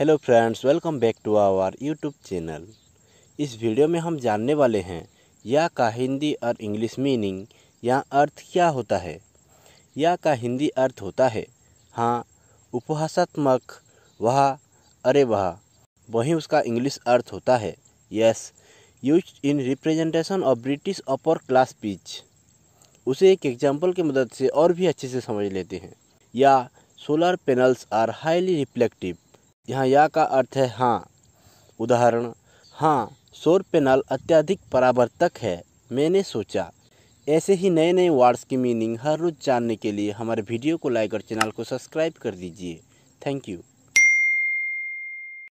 hello friends welcome back to our YouTube channel इस video में हम जानने वाले हैं या का हिंदी और इंग्लिश मीनिंग या अर्थ क्या होता है या का हिंदी अर्थ होता है हाँ उपहासात्मक वह अरे वह वहीं उसका इंग्लिश अर्थ होता है yes use in representation of British upper class speech उसे एक एग्जाम्पल की मदद से और भी अच्छे से समझ लेते हैं या solar panels are highly reflective यहाँ या का अर्थ है हाँ उदाहरण हाँ सौर पैनल अत्यधिक परावर्तक है मैंने सोचा ऐसे ही नए नए वर्ड्स की मीनिंग हर रोज़ जानने के लिए हमारे वीडियो को लाइक और चैनल को सब्सक्राइब कर दीजिए थैंक यू